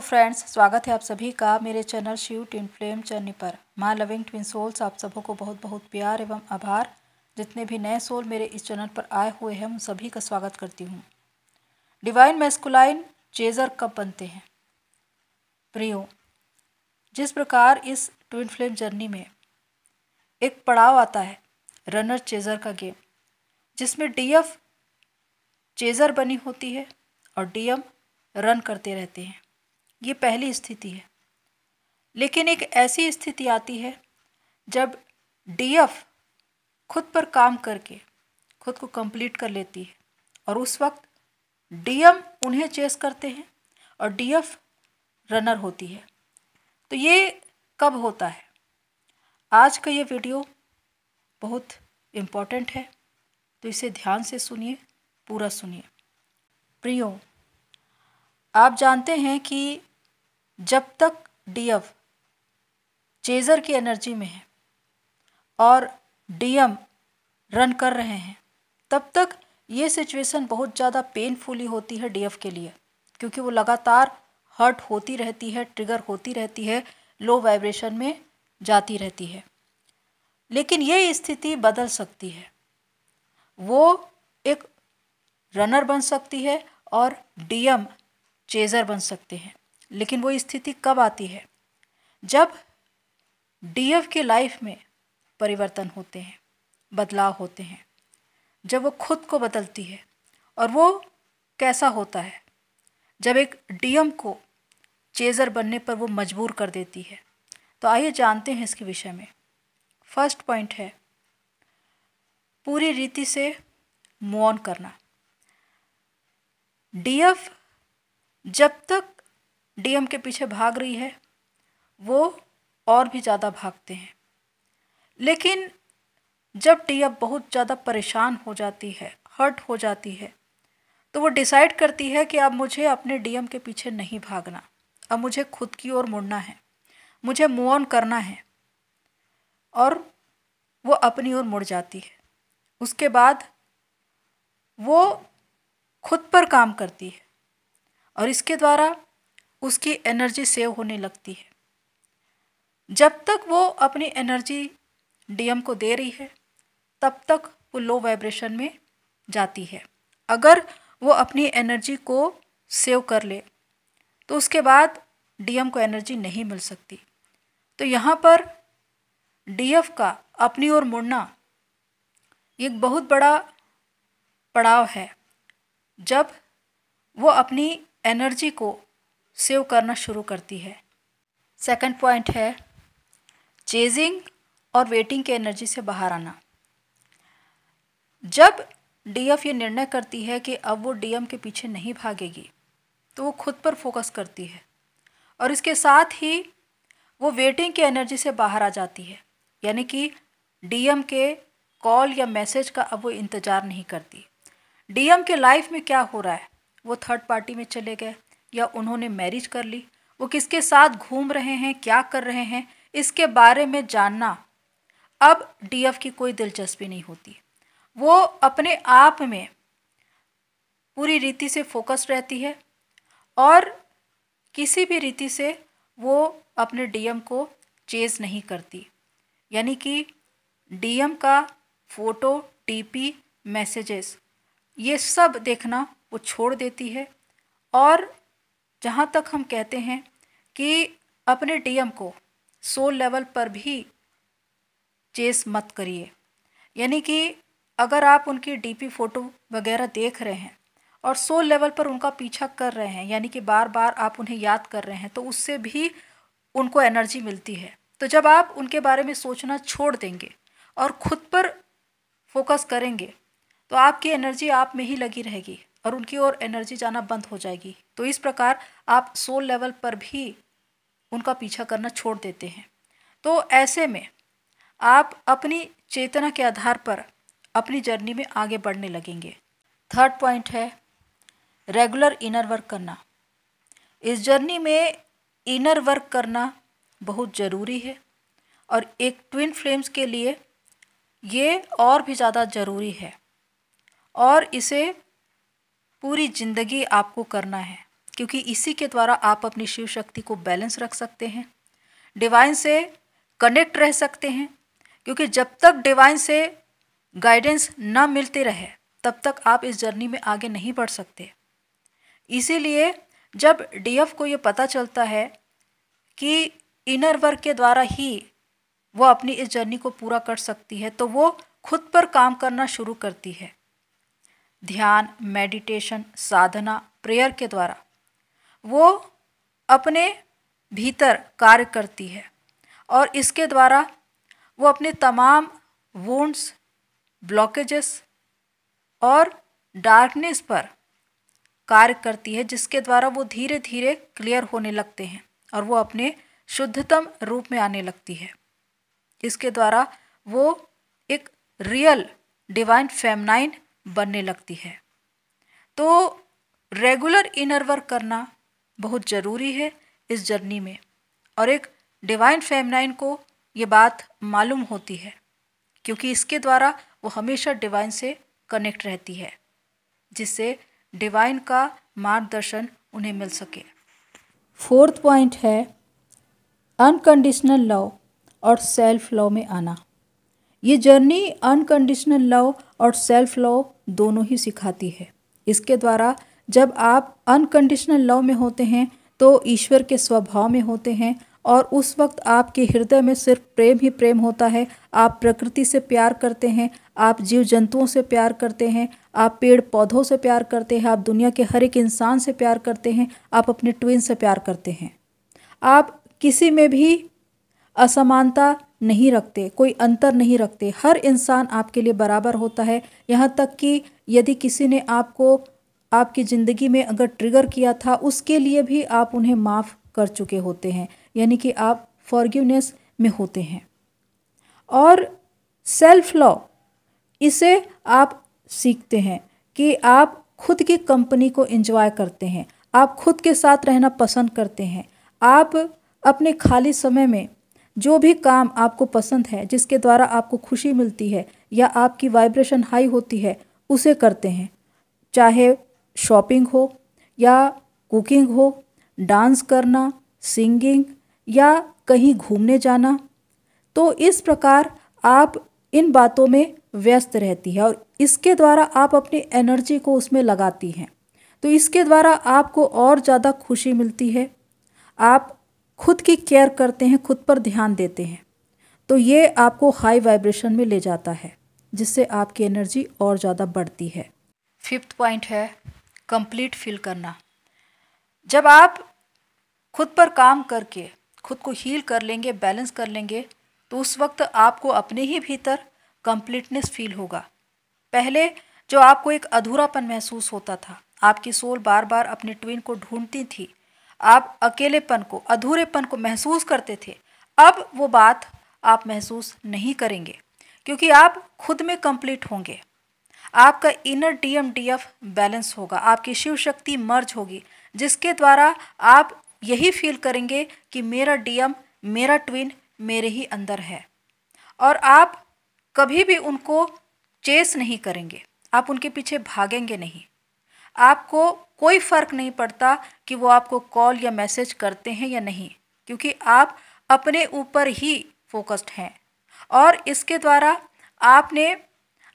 friends स्वागत है आप सभी का मेरे channel Shiv twin flame journey पर माँ लविंग ट्विन सोल्स आप सबों को बहुत बहुत प्यार एवं आभार जितने भी नए सोल मेरे इस चैनल पर आए हुए हैं उन सभी का स्वागत करती हूँ डिवाइन मेस्कुलाइन चेजर कब बनते हैं प्रियो जिस प्रकार इस ट्विन फ्लेम जर्नी में एक पड़ाव आता है रनर चेजर का गेम जिसमें डीएफ चेजर बनी होती है और डीएम रन करते रहते हैं ये पहली स्थिति है लेकिन एक ऐसी स्थिति आती है जब डीएफ खुद पर काम करके खुद को कंप्लीट कर लेती है और उस वक्त डीएम उन्हें चेस करते हैं और डीएफ रनर होती है तो ये कब होता है आज का ये वीडियो बहुत इम्पॉर्टेंट है तो इसे ध्यान से सुनिए पूरा सुनिए प्रियो आप जानते हैं कि जब तक डीएफ चेजर की एनर्जी में है और डीएम रन कर रहे हैं तब तक ये सिचुएशन बहुत ज़्यादा पेनफुली होती है डीएफ के लिए क्योंकि वो लगातार हर्ट होती रहती है ट्रिगर होती रहती है लो वाइब्रेशन में जाती रहती है लेकिन ये स्थिति बदल सकती है वो एक रनर बन सकती है और डीएम चेजर बन सकते हैं लेकिन वो स्थिति कब आती है जब डीएफ के लाइफ में परिवर्तन होते हैं बदलाव होते हैं जब वो खुद को बदलती है और वो कैसा होता है जब एक डीएम को चेज़र बनने पर वो मजबूर कर देती है तो आइए जानते हैं इसके विषय में फर्स्ट पॉइंट है पूरी रीति से मौन करना करना डीएफ जब तक डीएम के पीछे भाग रही है वो और भी ज़्यादा भागते हैं लेकिन जब डीएम बहुत ज़्यादा परेशान हो जाती है हर्ट हो जाती है तो वो डिसाइड करती है कि अब मुझे अपने डीएम के पीछे नहीं भागना अब मुझे खुद की ओर मुड़ना है मुझे मूव ऑन करना है और वो अपनी ओर मुड़ जाती है उसके बाद वो खुद पर काम करती है और इसके द्वारा उसकी एनर्जी सेव होने लगती है जब तक वो अपनी एनर्जी डीएम को दे रही है तब तक वो लो वाइब्रेशन में जाती है अगर वो अपनी एनर्जी को सेव कर ले तो उसके बाद डीएम को एनर्जी नहीं मिल सकती तो यहाँ पर डीएफ का अपनी ओर मुड़ना एक बहुत बड़ा पड़ाव है जब वो अपनी एनर्जी को सेव करना शुरू करती है सेकंड पॉइंट है चेजिंग और वेटिंग के एनर्जी से बाहर आना जब डीएफ ये निर्णय करती है कि अब वो डीएम के पीछे नहीं भागेगी तो वो खुद पर फोकस करती है और इसके साथ ही वो वेटिंग के एनर्जी से बाहर आ जाती है यानी कि डीएम के कॉल या मैसेज का अब वो इंतज़ार नहीं करती डीएम के लाइफ में क्या हो रहा है वो थर्ड पार्टी में चले गए या उन्होंने मैरिज कर ली वो किसके साथ घूम रहे हैं क्या कर रहे हैं इसके बारे में जानना अब डीएफ की कोई दिलचस्पी नहीं होती वो अपने आप में पूरी रीति से फोकस रहती है और किसी भी रीति से वो अपने डीएम को चेज नहीं करती यानी कि डीएम का फ़ोटो टीपी मैसेजेस ये सब देखना वो छोड़ देती है और जहाँ तक हम कहते हैं कि अपने डीएम को सोल लेवल पर भी चेस मत करिए यानी कि अगर आप उनकी डीपी फ़ोटो वगैरह देख रहे हैं और सोल लेवल पर उनका पीछा कर रहे हैं यानी कि बार बार आप उन्हें याद कर रहे हैं तो उससे भी उनको एनर्जी मिलती है तो जब आप उनके बारे में सोचना छोड़ देंगे और ख़ुद पर फोकस करेंगे तो आपकी एनर्जी आप में ही लगी रहेगी और उनकी ओर एनर्जी जाना बंद हो जाएगी तो इस प्रकार आप सोल लेवल पर भी उनका पीछा करना छोड़ देते हैं तो ऐसे में आप अपनी चेतना के आधार पर अपनी जर्नी में आगे बढ़ने लगेंगे थर्ड पॉइंट है रेगुलर इनर वर्क करना इस जर्नी में इनर वर्क करना बहुत ज़रूरी है और एक ट्विन फ्लेम्स के लिए ये और भी ज़्यादा ज़रूरी है और इसे पूरी ज़िंदगी आपको करना है क्योंकि इसी के द्वारा आप अपनी शिव शक्ति को बैलेंस रख सकते हैं डिवाइन से कनेक्ट रह सकते हैं क्योंकि जब तक डिवाइन से गाइडेंस ना मिलते रहे तब तक आप इस जर्नी में आगे नहीं बढ़ सकते इसीलिए जब डीएफ को ये पता चलता है कि इनर वर्क के द्वारा ही वो अपनी इस जर्नी को पूरा कर सकती है तो वो खुद पर काम करना शुरू करती है ध्यान मेडिटेशन साधना प्रेयर के द्वारा वो अपने भीतर कार्य करती है और इसके द्वारा वो अपने तमाम वोंड्स ब्लॉकेजेस और डार्कनेस पर कार्य करती है जिसके द्वारा वो धीरे धीरे क्लियर होने लगते हैं और वो अपने शुद्धतम रूप में आने लगती है इसके द्वारा वो एक रियल डिवाइन फेमनाइन बनने लगती है तो रेगुलर इनर वर्क करना बहुत ज़रूरी है इस जर्नी में और एक डिवाइन फेमनाइन को ये बात मालूम होती है क्योंकि इसके द्वारा वो हमेशा डिवाइन से कनेक्ट रहती है जिससे डिवाइन का मार्गदर्शन उन्हें मिल सके फोर्थ पॉइंट है अनकंडीशनल लव और सेल्फ लव में आना ये जर्नी अनकंडीशनल लव और सेल्फ लव दोनों ही सिखाती है इसके द्वारा जब आप अनकंडीशनल लव में होते हैं तो ईश्वर के स्वभाव में होते हैं और उस वक्त आपके हृदय में सिर्फ प्रेम ही प्रेम होता है आप प्रकृति से प्यार करते हैं आप जीव जंतुओं से प्यार करते हैं आप पेड़ पौधों से प्यार करते हैं आप दुनिया के हर एक इंसान से प्यार करते हैं आप अपने ट्विन से प्यार करते हैं आप किसी में भी असमानता नहीं रखते कोई अंतर नहीं रखते हर इंसान आपके लिए बराबर होता है यहाँ तक कि यदि किसी ने आपको आपकी ज़िंदगी में अगर ट्रिगर किया था उसके लिए भी आप उन्हें माफ़ कर चुके होते हैं यानी कि आप फॉरगिवनेस में होते हैं और सेल्फ लॉ इसे आप सीखते हैं कि आप खुद की कंपनी को इंजॉय करते हैं आप खुद के साथ रहना पसंद करते हैं आप अपने खाली समय में जो भी काम आपको पसंद है जिसके द्वारा आपको खुशी मिलती है या आपकी वाइब्रेशन हाई होती है उसे करते हैं चाहे शॉपिंग हो या कुकिंग हो डांस करना सिंगिंग या कहीं घूमने जाना तो इस प्रकार आप इन बातों में व्यस्त रहती है और इसके द्वारा आप अपनी एनर्जी को उसमें लगाती हैं तो इसके द्वारा आपको और ज़्यादा खुशी मिलती है आप खुद की केयर करते हैं खुद पर ध्यान देते हैं तो ये आपको हाई वाइब्रेशन में ले जाता है जिससे आपकी एनर्जी और ज़्यादा बढ़ती है फिफ्थ पॉइंट है कंप्लीट फील करना जब आप खुद पर काम करके खुद को हील कर लेंगे बैलेंस कर लेंगे तो उस वक्त आपको अपने ही भीतर कंप्लीटनेस फील होगा पहले जो आपको एक अधूरापन महसूस होता था आपकी सोल बार बार अपने ट्विन को ढूंढती थी आप अकेलेपन को अधूरेपन को महसूस करते थे अब वो बात आप महसूस नहीं करेंगे क्योंकि आप खुद में कंप्लीट होंगे आपका inner D D F balance होगा आपकी शिव शक्ति मर्ज होगी जिसके द्वारा आप यही फील करेंगे कि मेरा डी एम मेरा ट्विन मेरे ही अंदर है और आप कभी भी उनको चेस नहीं करेंगे आप उनके पीछे भागेंगे नहीं आपको कोई फ़र्क नहीं पड़ता कि वो आपको कॉल या मैसेज करते हैं या नहीं क्योंकि आप अपने ऊपर ही फोकस्ड हैं और इसके द्वारा आपने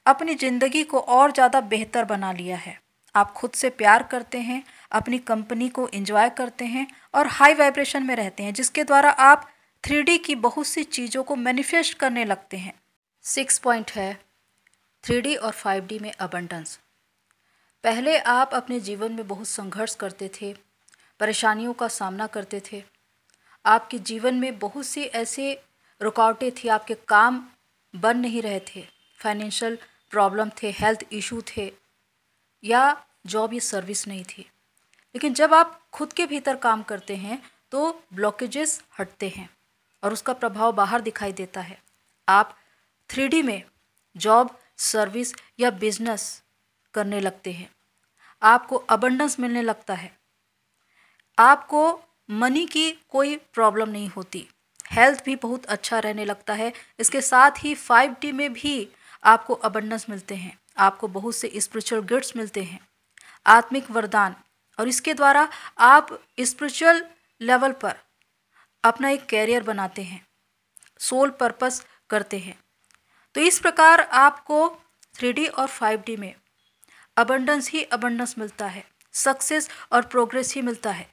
अपनी ज़िंदगी को और ज़्यादा बेहतर बना लिया है आप खुद से प्यार करते हैं अपनी कंपनी को एंजॉय करते हैं और हाई वाइब्रेशन में रहते हैं जिसके द्वारा आप थ्री की बहुत सी चीज़ों को मैनिफेस्ट करने लगते हैं सिक्स पॉइंट है थ्री और फाइव में अबंडस पहले आप अपने जीवन में बहुत संघर्ष करते थे परेशानियों का सामना करते थे आपके जीवन में बहुत सी ऐसे रुकावटें थी आपके काम बन नहीं रहे थे फाइनेंशियल प्रॉब्लम थे हेल्थ इशू थे या जॉब या सर्विस नहीं थी लेकिन जब आप खुद के भीतर काम करते हैं तो ब्लॉकेजेस हटते हैं और उसका प्रभाव बाहर दिखाई देता है आप थ्री में जॉब सर्विस या बिजनेस करने लगते हैं आपको अबंडेंस मिलने लगता है आपको मनी की कोई प्रॉब्लम नहीं होती हेल्थ भी बहुत अच्छा रहने लगता है इसके साथ ही फाइव डी में भी आपको अबंडेंस मिलते हैं आपको बहुत से स्पिरिचुअल गिफ्ट्स मिलते हैं आत्मिक वरदान और इसके द्वारा आप स्पिरिचुअल लेवल पर अपना एक कैरियर बनाते हैं सोल पर्पस करते हैं तो इस प्रकार आपको थ्री और फाइव में अबंडेंस ही अबंडेंस मिलता है सक्सेस और प्रोग्रेस ही मिलता है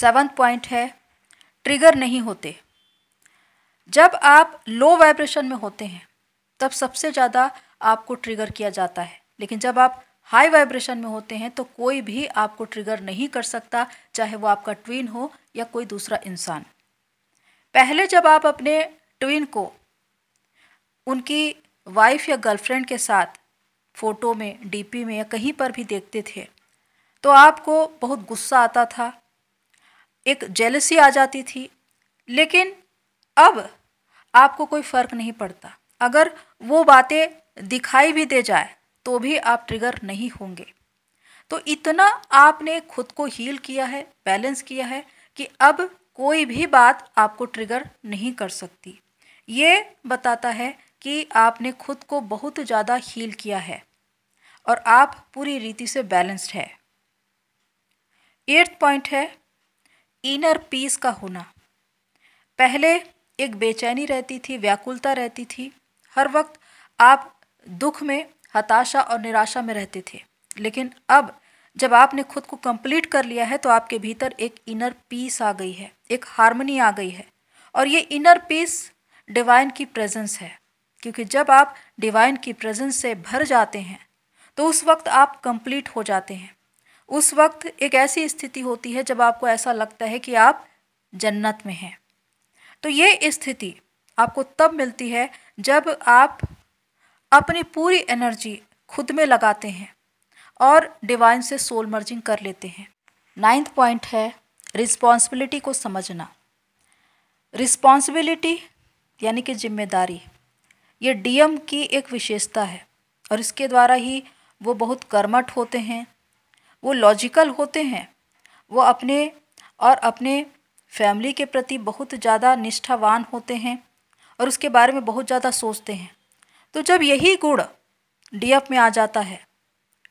सेवन्थ पॉइंट है ट्रिगर नहीं होते जब आप लो वाइब्रेशन में होते हैं तब सबसे ज़्यादा आपको ट्रिगर किया जाता है लेकिन जब आप हाई वाइब्रेशन में होते हैं तो कोई भी आपको ट्रिगर नहीं कर सकता चाहे वो आपका ट्वीन हो या कोई दूसरा इंसान पहले जब आप अपने ट्वीन को उनकी वाइफ या गर्लफ्रेंड के साथ फ़ोटो में डीपी में या कहीं पर भी देखते थे तो आपको बहुत गुस्सा आता था एक जेलसी आ जाती थी लेकिन अब आपको कोई फ़र्क नहीं पड़ता अगर वो बातें दिखाई भी दे जाए तो भी आप ट्रिगर नहीं होंगे तो इतना आपने खुद को हील किया है बैलेंस किया है कि अब कोई भी बात आपको ट्रिगर नहीं कर सकती ये बताता है कि आपने खुद को बहुत ज़्यादा हील किया है और आप पूरी रीति से बैलेंस्ड है एट्थ पॉइंट है इनर पीस का होना पहले एक बेचैनी रहती थी व्याकुलता रहती थी हर वक्त आप दुख में हताशा और निराशा में रहते थे लेकिन अब जब आपने खुद को कंप्लीट कर लिया है तो आपके भीतर एक इनर पीस आ गई है एक हारमोनी आ गई है और ये इनर पीस डिवाइन की प्रेजेंस है क्योंकि जब आप डिवाइन की प्रेजेंस से भर जाते हैं तो उस वक्त आप कंप्लीट हो जाते हैं उस वक्त एक ऐसी स्थिति होती है जब आपको ऐसा लगता है कि आप जन्नत में हैं तो ये स्थिति आपको तब मिलती है जब आप अपनी पूरी एनर्जी खुद में लगाते हैं और डिवाइन से सोल मर्जिंग कर लेते हैं नाइन्थ पॉइंट है रिस्पॉन्सिबिलिटी को समझना रिस्पॉन्सिबिलिटी यानी कि जिम्मेदारी ये डीएम की एक विशेषता है और इसके द्वारा ही वो बहुत कर्मठ होते हैं वो लॉजिकल होते हैं वो अपने और अपने फैमिली के प्रति बहुत ज़्यादा निष्ठावान होते हैं और उसके बारे में बहुत ज़्यादा सोचते हैं तो जब यही गुण डीएफ में आ जाता है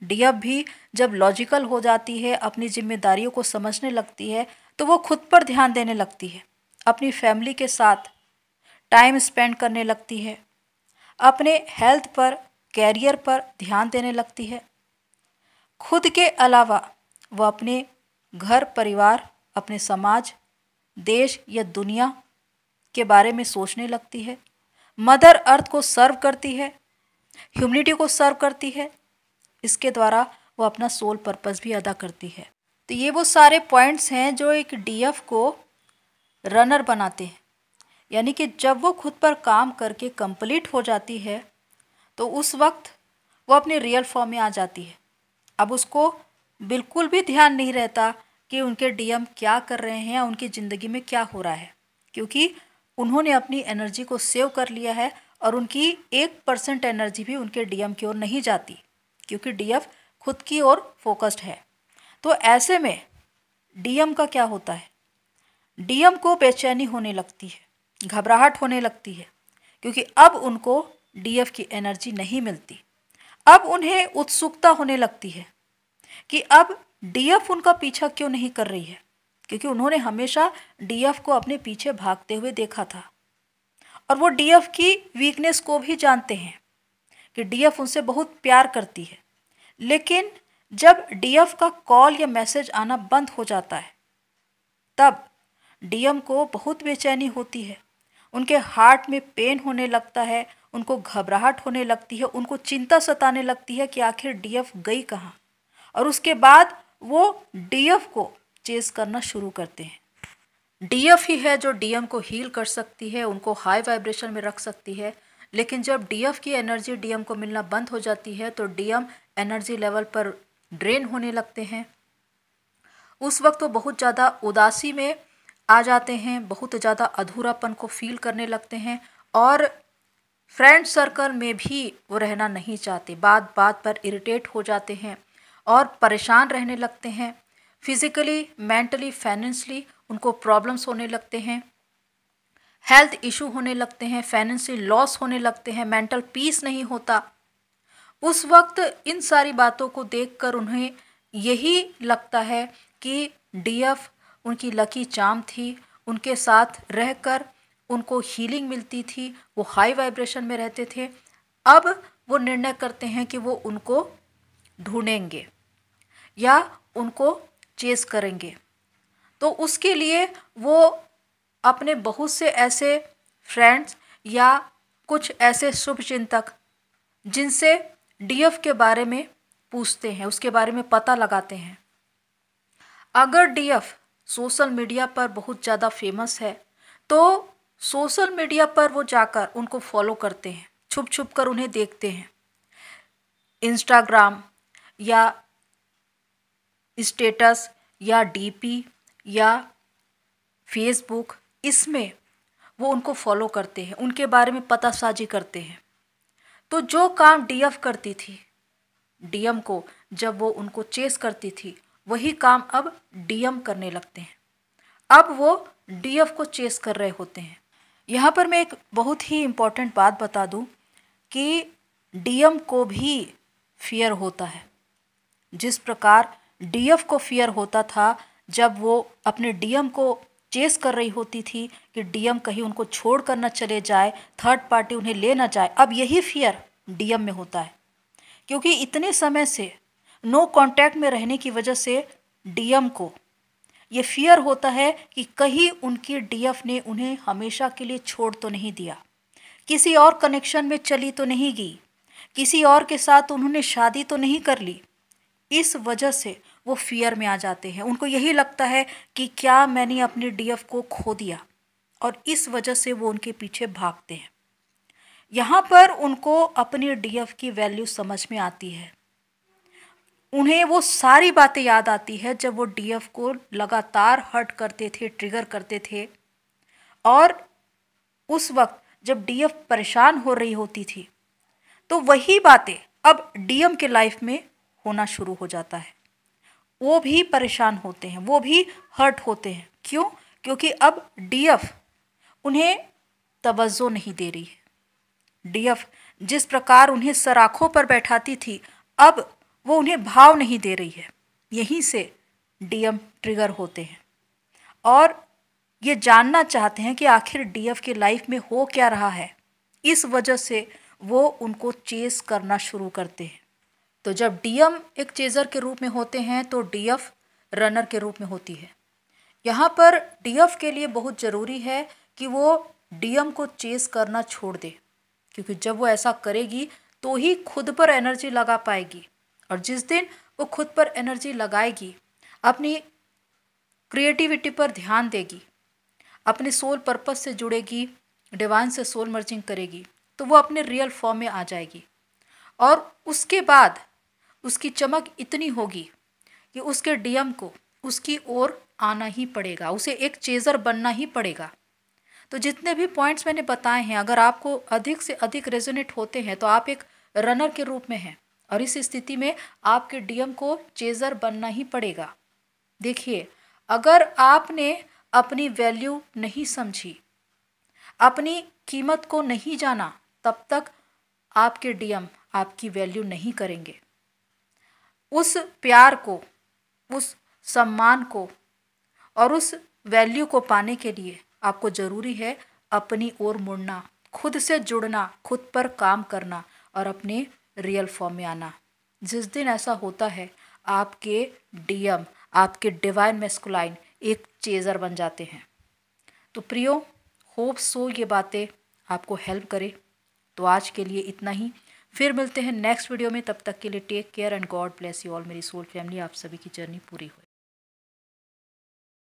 डीएफ भी जब लॉजिकल हो जाती है अपनी जिम्मेदारियों को समझने लगती है तो वो खुद पर ध्यान देने लगती है अपनी फैमिली के साथ टाइम स्पेंड करने लगती है अपने हेल्थ पर कैरियर पर ध्यान देने लगती है खुद के अलावा वह अपने घर परिवार अपने समाज देश या दुनिया के बारे में सोचने लगती है मदर अर्थ को सर्व करती है ह्यूमिनिटी को सर्व करती है इसके द्वारा वो अपना सोल पर्पस भी अदा करती है तो ये वो सारे पॉइंट्स हैं जो एक डीएफ को रनर बनाते हैं यानी कि जब वो खुद पर काम करके कंप्लीट हो जाती है तो उस वक्त वो अपने रियल फॉर्म में आ जाती है अब उसको बिल्कुल भी ध्यान नहीं रहता कि उनके डीएम क्या कर रहे हैं या उनकी ज़िंदगी में क्या हो रहा है क्योंकि उन्होंने अपनी एनर्जी को सेव कर लिया है और उनकी एक परसेंट एनर्जी भी उनके डीएम की ओर नहीं जाती क्योंकि डीएफ खुद की ओर फोकस्ड है तो ऐसे में डीएम का क्या होता है डीएम को बेचैनी होने लगती है घबराहट होने लगती है क्योंकि अब उनको डीएफ की एनर्जी नहीं मिलती अब उन्हें उत्सुकता होने लगती है कि अब डीएफ उनका पीछा क्यों नहीं कर रही है क्योंकि उन्होंने हमेशा डीएफ को अपने पीछे भागते हुए देखा था और वो डीएफ की वीकनेस को भी जानते हैं कि डीएफ उनसे बहुत प्यार करती है लेकिन जब डीएफ का कॉल या मैसेज आना बंद हो जाता है तब डीएम को बहुत बेचैनी होती है उनके हार्ट में पेन होने लगता है उनको घबराहट होने लगती है उनको चिंता सताने लगती है कि आखिर डीएफ गई कहाँ और उसके बाद वो डीएफ को चेस करना शुरू करते हैं डीएफ ही है जो डीएम को हील कर सकती है उनको हाई वाइब्रेशन में रख सकती है लेकिन जब डीएफ की एनर्जी डीएम को मिलना बंद हो जाती है तो डीएम एनर्जी लेवल पर ड्रेन होने लगते हैं उस वक्त वो बहुत ज़्यादा उदासी में आ जाते हैं बहुत ज़्यादा अधूरापन को फील करने लगते हैं और फ्रेंड सर्कल में भी वो रहना नहीं चाहते बात बात पर इरिटेट हो जाते हैं और परेशान रहने लगते हैं फिज़िकली मेंटली फाइनेंशली उनको प्रॉब्लम्स होने लगते हैं हेल्थ इशू होने लगते हैं फाइनेंशियल लॉस होने लगते हैं मेंटल पीस नहीं होता उस वक्त इन सारी बातों को देखकर उन्हें यही लगता है कि डीएफ उनकी लकी चाम थी उनके साथ रहकर उनको हीलिंग मिलती थी वो हाई वाइब्रेशन में रहते थे अब वो निर्णय करते हैं कि वो उनको ढूंढेंगे या उनको चेस करेंगे तो उसके लिए वो अपने बहुत से ऐसे फ्रेंड्स या कुछ ऐसे शुभ चिंतक जिनसे डीएफ के बारे में पूछते हैं उसके बारे में पता लगाते हैं अगर डीएफ सोशल मीडिया पर बहुत ज़्यादा फेमस है तो सोशल मीडिया पर वो जाकर उनको फॉलो करते हैं छुप छुप कर उन्हें देखते हैं इंस्टाग्राम या स्टेटस या डीपी या फेसबुक इसमें वो उनको फॉलो करते हैं उनके बारे में पता साजी करते हैं तो जो काम डीएफ करती थी डीएम को जब वो उनको चेस करती थी वही काम अब डीएम करने लगते हैं अब वो डीएफ को चेस कर रहे होते हैं यहाँ पर मैं एक बहुत ही इम्पॉर्टेंट बात बता दूँ कि डीएम को भी फियर होता है जिस प्रकार डीएफ को फियर होता था जब वो अपने डीएम को चेस कर रही होती थी कि डीएम कहीं उनको छोड़ कर ना चले जाए थर्ड पार्टी उन्हें ले ना जाए अब यही फियर डीएम में होता है क्योंकि इतने समय से नो कांटेक्ट में रहने की वजह से डीएम को ये फियर होता है कि कहीं उनकी डीएफ ने उन्हें हमेशा के लिए छोड़ तो नहीं दिया किसी और कनेक्शन में चली तो नहीं गई किसी और के साथ उन्होंने शादी तो नहीं कर ली इस वजह से वो फियर में आ जाते हैं उनको यही लगता है कि क्या मैंने अपने डीएफ को खो दिया और इस वजह से वो उनके पीछे भागते हैं यहाँ पर उनको अपने डीएफ की वैल्यू समझ में आती है उन्हें वो सारी बातें याद आती है जब वो डीएफ को लगातार हर्ट करते थे ट्रिगर करते थे और उस वक्त जब डीएफ परेशान हो रही होती थी तो वही बातें अब डीएम के लाइफ में होना शुरू हो जाता है वो भी परेशान होते हैं वो भी हर्ट होते हैं क्यों क्योंकि अब डीएफ उन्हें तवज्जो नहीं दे रही है डीएफ जिस प्रकार उन्हें सराखों पर बैठाती थी अब वो उन्हें भाव नहीं दे रही है यहीं से डीएम ट्रिगर होते हैं और ये जानना चाहते हैं कि आखिर डीएफ के लाइफ में हो क्या रहा है इस वजह से वो उनको चेस करना शुरू करते हैं तो जब डीएम एक चेजर के रूप में होते हैं तो डीएफ रनर के रूप में होती है यहाँ पर डीएफ के लिए बहुत ज़रूरी है कि वो डीएम को चेस करना छोड़ दे क्योंकि जब वो ऐसा करेगी तो ही खुद पर एनर्जी लगा पाएगी और जिस दिन वो खुद पर एनर्जी लगाएगी अपनी क्रिएटिविटी पर ध्यान देगी अपने सोल पर्पस से जुड़ेगी डिवाइन से सोल मर्जिंग करेगी तो वो अपने रियल फॉर्म में आ जाएगी और उसके बाद उसकी चमक इतनी होगी कि उसके डीएम को उसकी ओर आना ही पड़ेगा उसे एक चेजर बनना ही पड़ेगा तो जितने भी पॉइंट्स मैंने बताए हैं अगर आपको अधिक से अधिक रेजोनेट होते हैं तो आप एक रनर के रूप में हैं और इस स्थिति में आपके डीएम को चेजर बनना ही पड़ेगा देखिए अगर आपने अपनी वैल्यू नहीं समझी अपनी कीमत को नहीं जाना तब तक आपके डीएम आपकी वैल्यू नहीं करेंगे उस प्यार को उस सम्मान को और उस वैल्यू को पाने के लिए आपको ज़रूरी है अपनी ओर मुड़ना खुद से जुड़ना खुद पर काम करना और अपने रियल फॉर्म में आना जिस दिन ऐसा होता है आपके डीएम आपके डिवाइन मेस्कुलाइन एक चेजर बन जाते हैं तो प्रियो होप सो ये बातें आपको हेल्प करे तो आज के लिए इतना ही फिर मिलते हैं नेक्स्ट वीडियो में तब तक के लिए take care and God bless you all मेरी सोल फैमिली आप सभी की जर्नी पूरी हो